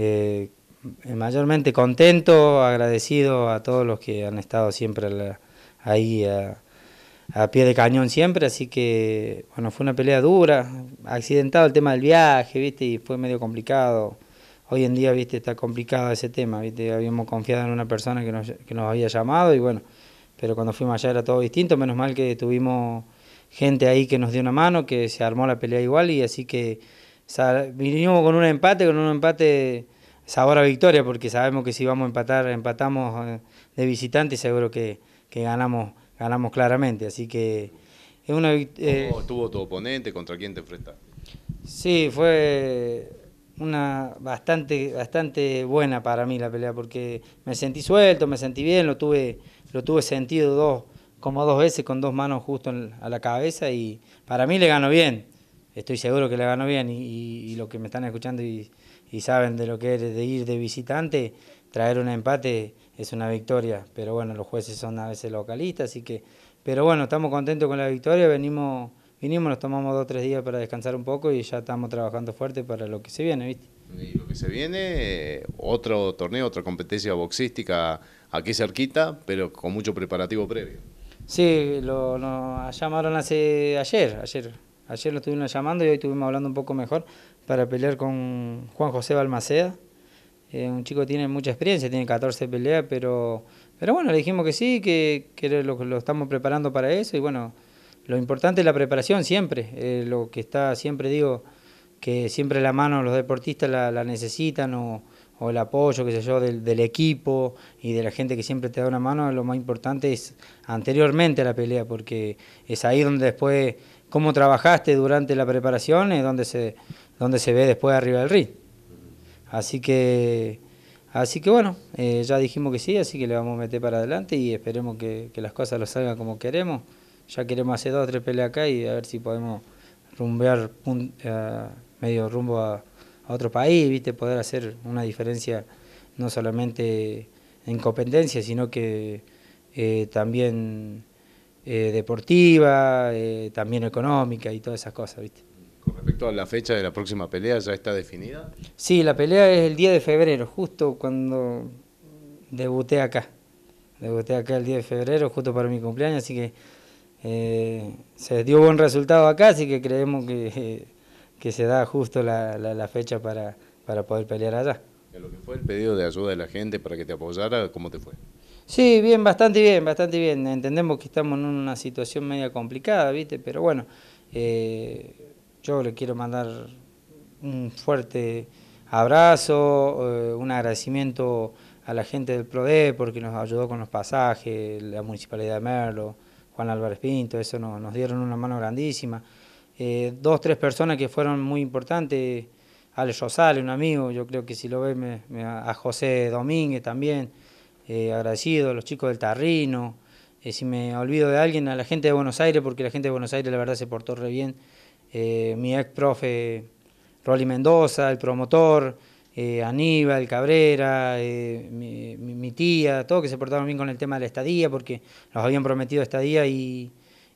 Eh, mayormente contento, agradecido a todos los que han estado siempre ahí a, pie de cañón siempre, así que bueno, fue una pelea dura, accidentado el tema del viaje, viste, y fue medio complicado. Hoy en día, viste, está complicado ese tema, viste, habíamos confiado en una persona que nos, que nos había llamado y bueno, pero cuando fuimos allá era todo distinto, menos mal que tuvimos gente ahí que nos dio una mano, que se armó la pelea igual y así que vinimos con un empate, con un empate sabor a victoria, porque sabemos que si vamos a empatar, empatamos eh, de visitante seguro que, ganamos, ganamos claramente. Así que es una eh, ¿Cómo estuvo tu oponente? ¿Contra quién te enfrentaste? Sí, fue una bastante, bastante buena para mí la pelea, porque me sentí suelto, me sentí bien, lo tuve, lo tuve sentido dos, como dos veces con dos manos justo a la cabeza y para mí le ganó bien estoy seguro que la ganó bien y, y, los que me están escuchando y, saben de lo que es de ir de visitante, traer un empate es una victoria, pero bueno, los jueces son a veces localistas, así que, pero bueno, estamos contentos con la victoria, venimos, nos tomamos dos o tres días para descansar un poco y ya estamos trabajando fuerte para lo que se viene, ¿viste? Y lo que se viene, otro torneo, otra competencia boxística aquí cerquita, pero con mucho preparativo previo. Sí, lo, nos llamaron hace ayer, ayer, Ayer lo estuvimos llamando y hoy estuvimos hablando un poco mejor para pelear con Juan José Balmaceda. Eh, un chico que tiene mucha experiencia, tiene 14 peleas, pero, pero bueno, le dijimos que sí, que, que lo, lo, estamos preparando para eso. Y bueno, lo importante es la preparación siempre. Eh, lo que está, siempre digo, que siempre la mano los deportistas la, necesitan o, o, el apoyo, qué sé yo, del, del, equipo y de la gente que siempre te da una mano. Lo más importante es anteriormente a la pelea, porque es ahí donde después cómo trabajaste durante la preparación es donde se, donde se ve después arriba del ring. Así que, así que bueno, eh, ya dijimos que sí, así que le vamos a meter para adelante y esperemos que, las cosas lo salgan como queremos. Ya queremos hacer dos o tres peleas acá y a ver si podemos rumbear eh, medio rumbo a, otro país, viste, poder hacer una diferencia no solamente en competencia, sino que eh, también eh, deportiva, eh, también económica y todas esas cosas, Con respecto a la fecha de la próxima pelea, ¿ya está definida? Sí, la pelea es el día de febrero, justo cuando debuté acá. Debuté acá el 10 de febrero, justo para mi cumpleaños, así que eh, se dio buen resultado acá, así que creemos que, se da justo la, fecha para, para poder pelear allá. ¿Y lo que fue el pedido de ayuda de la gente para que te apoyara, ¿cómo te fue? Sí, bien, bastante bien, bastante bien. Entendemos que estamos en una situación media complicada, ¿viste? Pero bueno, eh, yo le quiero mandar un fuerte abrazo, eh, un agradecimiento a la gente del PRODE porque nos ayudó con los pasajes, la Municipalidad de Merlo, Juan Álvarez Pinto, eso nos, dieron una mano grandísima. Eh, dos, tres personas que fueron muy importantes, Alex Rosales, un amigo, yo creo que si lo ve, a José Domínguez también. Eh, agradecido a los chicos del Tarrino, eh, si me olvido de alguien, a la gente de Buenos Aires, porque la gente de Buenos Aires la verdad se portó re bien, eh, mi ex profe Rolly Mendoza, el promotor, Aníbal, Cabrera, mi, tía, todos que se portaron bien con el tema de la estadía, porque nos habían prometido estadía y,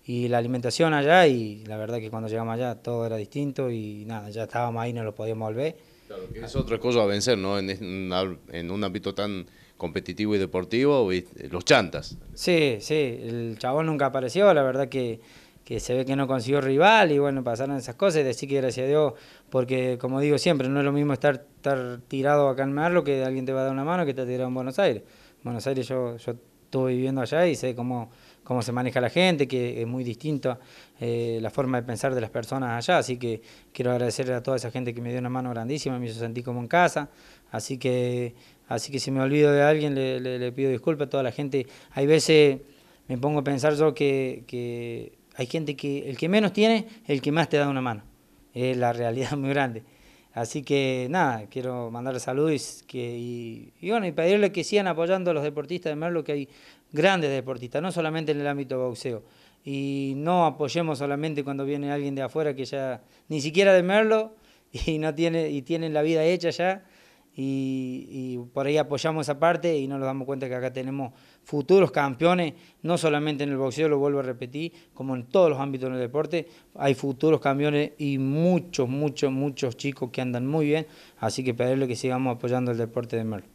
y la alimentación allá, y la verdad que cuando llegamos allá todo era distinto y nada, ya estábamos ahí, no lo podíamos volver Claro, es otra cosa a vencer, ¿no? En, un ámbito tan competitivo y deportivo, eh, los chantas. Sí, sí, el chabón nunca apareció, la verdad que, se ve que no consiguió rival y bueno, pasaron esas cosas y decir que gracias a Dios, porque como digo siempre, no es lo mismo estar, tirado acá en Marlo que alguien te va a dar una mano que te tirado en Buenos Aires. Buenos Aires yo, yo estuve viviendo allá y sé cómo cómo se maneja la gente, que es muy distinta eh, la forma de pensar de las personas allá, así que quiero agradecerle a toda esa gente que me dio una mano grandísima, me hizo sentir como en casa, así que, así que si me olvido de alguien le, pido disculpas a toda la gente. Hay veces me pongo a pensar yo que, hay gente que el que menos tiene, el que más te da una mano, es la realidad muy grande. Así que nada, quiero mandarle saludos y, que, y, y bueno, y pedirle que sigan apoyando a los deportistas de lo que hay, grandes deportistas, no solamente en el ámbito boxeo. Y no apoyemos solamente cuando viene alguien de afuera que ya ni siquiera de Merlo y no tiene y tienen la vida hecha ya. Y, y, por ahí apoyamos esa parte y no nos damos cuenta que acá tenemos futuros campeones, no solamente en el boxeo, lo vuelvo a repetir, como en todos los ámbitos del deporte, hay futuros campeones y muchos, muchos, muchos chicos que andan muy bien, así que pedirle que sigamos apoyando el deporte de Merlo.